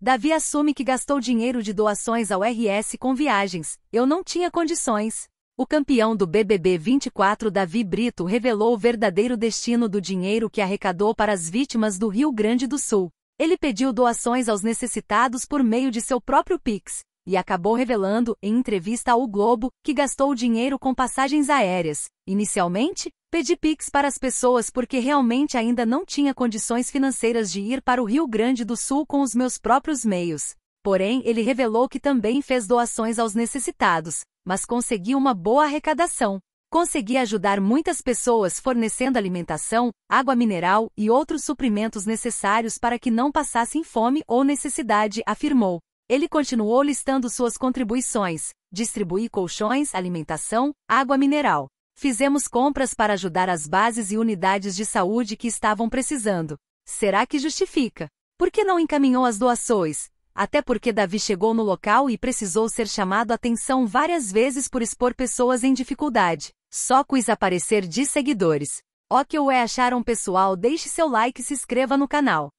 Davi assume que gastou dinheiro de doações ao RS com viagens. Eu não tinha condições. O campeão do BBB 24 Davi Brito revelou o verdadeiro destino do dinheiro que arrecadou para as vítimas do Rio Grande do Sul. Ele pediu doações aos necessitados por meio de seu próprio Pix, e acabou revelando, em entrevista ao Globo, que gastou o dinheiro com passagens aéreas, inicialmente, Pedi Pix para as pessoas porque realmente ainda não tinha condições financeiras de ir para o Rio Grande do Sul com os meus próprios meios. Porém, ele revelou que também fez doações aos necessitados, mas consegui uma boa arrecadação. Consegui ajudar muitas pessoas fornecendo alimentação, água mineral e outros suprimentos necessários para que não passassem fome ou necessidade, afirmou. Ele continuou listando suas contribuições: distribuir colchões, alimentação, água mineral. Fizemos compras para ajudar as bases e unidades de saúde que estavam precisando. Será que justifica? Por que não encaminhou as doações? Até porque Davi chegou no local e precisou ser chamado a atenção várias vezes por expor pessoas em dificuldade. Só quis aparecer de seguidores. O que é achar um pessoal, deixe seu like e se inscreva no canal.